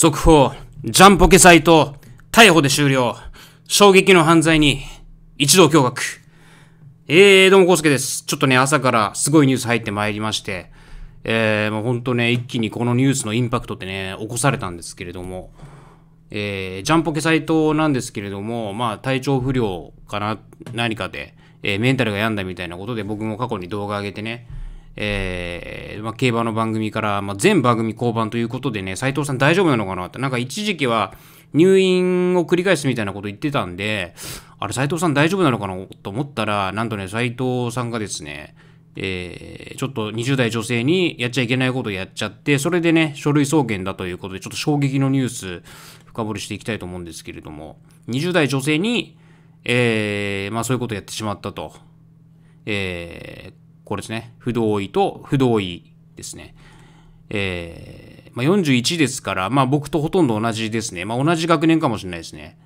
速報、ジャンポケサイト、逮捕で終了。衝撃の犯罪に、一同驚愕。えー、どうも、こうすけです。ちょっとね、朝からすごいニュース入ってまいりまして、えー、もうほんとね、一気にこのニュースのインパクトってね、起こされたんですけれども、えー、ジャンポケサイトなんですけれども、まあ、体調不良かな、何かで、えー、メンタルが病んだみたいなことで、僕も過去に動画上げてね、えー、まあ、競馬の番組から、まあ、全番組降板ということでね、斎藤さん大丈夫なのかなって、なんか一時期は入院を繰り返すみたいなこと言ってたんで、あれ、斎藤さん大丈夫なのかなと思ったら、なんとね、斎藤さんがですね、えー、ちょっと20代女性にやっちゃいけないことをやっちゃって、それでね、書類送検だということで、ちょっと衝撃のニュース、深掘りしていきたいと思うんですけれども、20代女性に、えー、まあそういうことをやってしまったと。えーこれですね。不同意と不同意ですね。えー、まあ、41ですから、まあ僕とほとんど同じですね。まあ同じ学年かもしれないですね。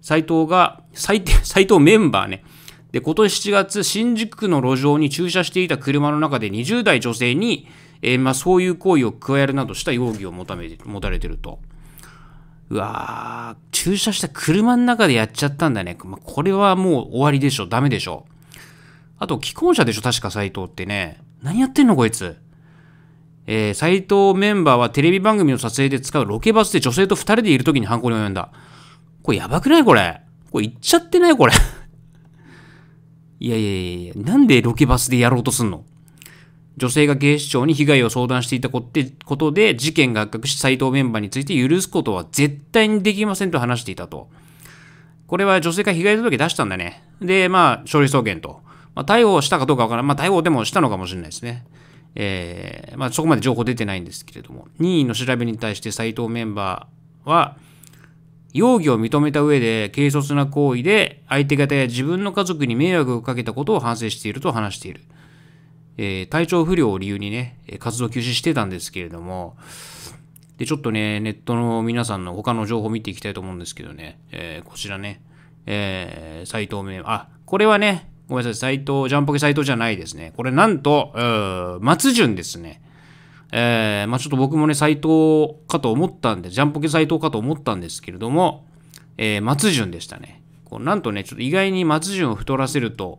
斎藤が、斎藤メンバーね。で、今年7月、新宿区の路上に駐車していた車の中で20代女性に、えー、まあそういう行為を加えるなどした容疑を持ため持たれてると。うわー、駐車した車の中でやっちゃったんだね。まあ、これはもう終わりでしょ。ダメでしょ。あと、既婚者でしょ確か斎藤ってね。何やってんのこいつ。えー、斎藤メンバーはテレビ番組の撮影で使うロケバスで女性と二人でいる時に犯行に及んだ。これやばくないこれ。これ言っちゃってないこれ。いやいやいやいや、なんでロケバスでやろうとすんの女性が警視庁に被害を相談していたことで事件が発覚し斎藤メンバーについて許すことは絶対にできませんと話していたと。これは女性が被害届出したんだね。で、まあ、勝利送検と。まあ、逮捕したかどうかわからない。まあ、逮捕でもしたのかもしれないですね。えー、まあ、そこまで情報出てないんですけれども、任意の調べに対して斎藤メンバーは、容疑を認めた上で、軽率な行為で、相手方や自分の家族に迷惑をかけたことを反省していると話している。えー、体調不良を理由にね、活動休止してたんですけれども、で、ちょっとね、ネットの皆さんの他の情報を見ていきたいと思うんですけどね、えー、こちらね、えー、斎藤メンバー、あ、これはね、ごめんなさい、斎藤、ジャンポケ斎藤じゃないですね。これなんと、う松潤ですね。えー、まあちょっと僕もね、斎藤かと思ったんで、ジャンポケ斎藤かと思ったんですけれども、えー、松潤でしたね。こうなんとね、ちょっと意外に松潤を太らせると、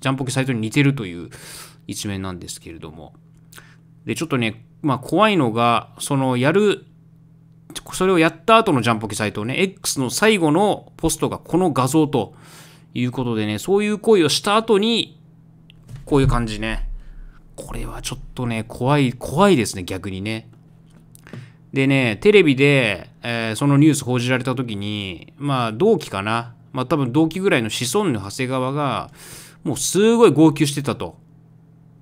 ジャンポケ斎藤に似てるという一面なんですけれども。で、ちょっとね、まあ怖いのが、そのやる、それをやった後のジャンポケ斎藤ね、X の最後のポストがこの画像と、いうことでね、そういう行為をした後に、こういう感じね。これはちょっとね、怖い、怖いですね、逆にね。でね、テレビで、えー、そのニュース報じられた時に、まあ、同期かな。まあ、多分同期ぐらいの子孫の長谷川が、もうすごい号泣してたと。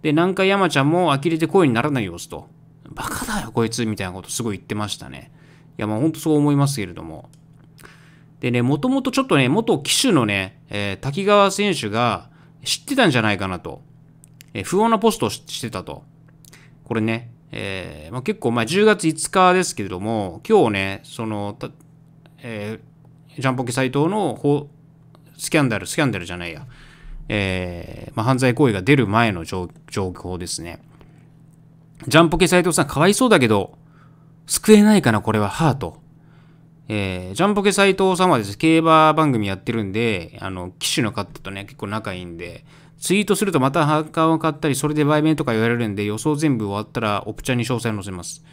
で、南海山ちゃんも呆れて声にならない様子と。バカだよ、こいつみたいなことすごい言ってましたね。いや、まあ、ほんとそう思いますけれども。でね、もともとちょっとね、元騎手のね、えー、滝川選手が知ってたんじゃないかなと。えー、不穏なポストをしてたと。これね、えー、まあ、結構、まあ、10月5日ですけれども、今日ね、その、えー、ジャンポケ斎藤のスキャンダル、スキャンダルじゃないや、えー、まあ、犯罪行為が出る前の状況ですね。ジャンポケ斎藤さん、かわいそうだけど、救えないかな、これは、ハート。えー、ジャンポケ斎藤さんはですね、競馬番組やってるんで、あの、騎手の方とね、結構仲いいんで、ツイートするとまたハッカーを買ったり、それで売名とか言われるんで、予想全部終わったら、オプチャに詳細載せます。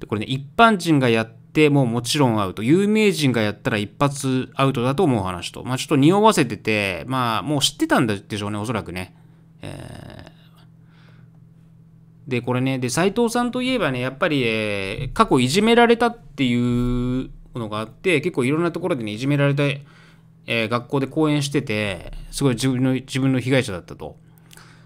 で、これね、一般人がやってももちろんアウト、有名人がやったら一発アウトだと思う話と、まあちょっと匂わせてて、まあもう知ってたんでしょうね、おそらくね。えーで、これね、で、斎藤さんといえばね、やっぱり、えー、過去いじめられたっていうのがあって結構いろんなところでねいじめられた、えー、学校で講演しててすごい自分の自分の被害者だったと。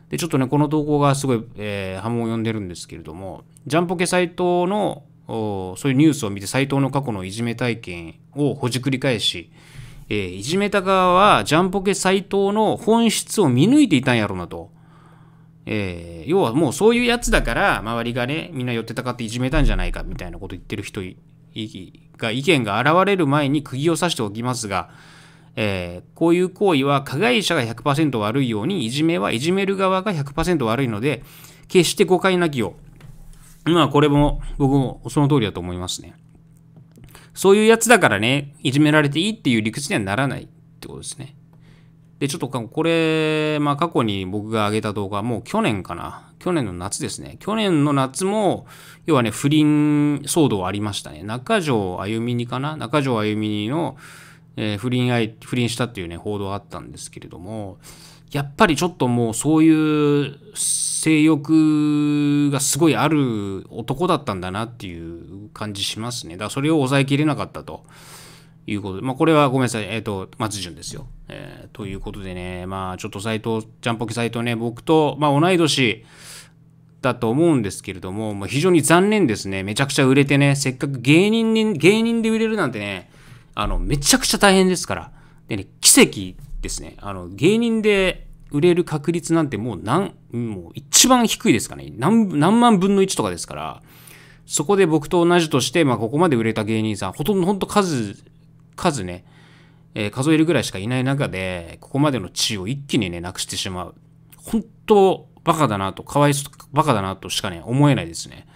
でちょっとねこの投稿がすごい、えー、波紋を呼んでるんですけれどもジャンポケ斎藤のそういうニュースを見て斎藤の過去のいじめ体験をほじくり返し、えー、いじめた側はジャンポケ斎藤の本質を見抜いていたんやろうなと。えー、要はもうそういうやつだから周りがねみんな寄ってたかっていじめたんじゃないかみたいなこと言ってる人いが意見が現れる前に釘を刺しておきますが、えー、こういう行為は加害者が100%悪いようにいじめはいじめる側が100%悪いので決して誤解なきようまあこれも僕もその通りだと思いますねそういうやつだからねいじめられていいっていう理屈にはならないってことですねでちょっとこれ、まあ、過去に僕が上げた動画もう去年かな去年の夏ですね。去年の夏も、要はね、不倫騒動ありましたね。中条あゆみにかな中条あゆみにの、えー、不倫愛、不倫したっていうね、報道あったんですけれども、やっぱりちょっともうそういう性欲がすごいある男だったんだなっていう感じしますね。だからそれを抑えきれなかったということで、まあこれはごめんなさい、えっ、ー、と、松潤ですよ。えー、ということでね、まあちょっと斎藤、ジャンポケ斎藤ね、僕と、まあ同い年、だと思うんですけれども、まあ、非常に残念ですね。めちゃくちゃ売れてね、せっかく芸人に、芸人で売れるなんてね、あの、めちゃくちゃ大変ですから。でね、奇跡ですね。あの、芸人で売れる確率なんてもう何、もう一番低いですかね。何、何万分の1とかですから、そこで僕と同じとして、まあ、ここまで売れた芸人さん、ほとんど、ほんと数、数ね、えー、数えるぐらいしかいない中で、ここまでの地位を一気にね、なくしてしまう。本当バカだなと、かわいそう、バカだなとしかね、思えないですね。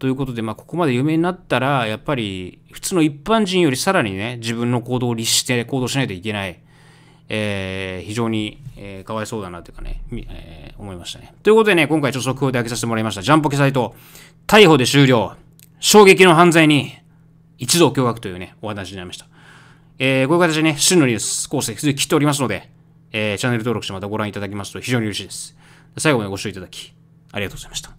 ということで、まあ、ここまで有名になったら、やっぱり、普通の一般人よりさらにね、自分の行動を律して行動しないといけない、えー、非常に、えー、かわいそうだなというかね、えー、思いましたね。ということでね、今回ちょっと速報で開けさせてもらいました。ジャンポケサイト、逮捕で終了、衝撃の犯罪に、一同驚愕というね、お話になりました。えー、こういう形でね、真のニュース、構成、き続き切っておりますので、えー、チャンネル登録してまたご覧いただきますと非常に嬉しいです。最後までご視聴いただき、ありがとうございました。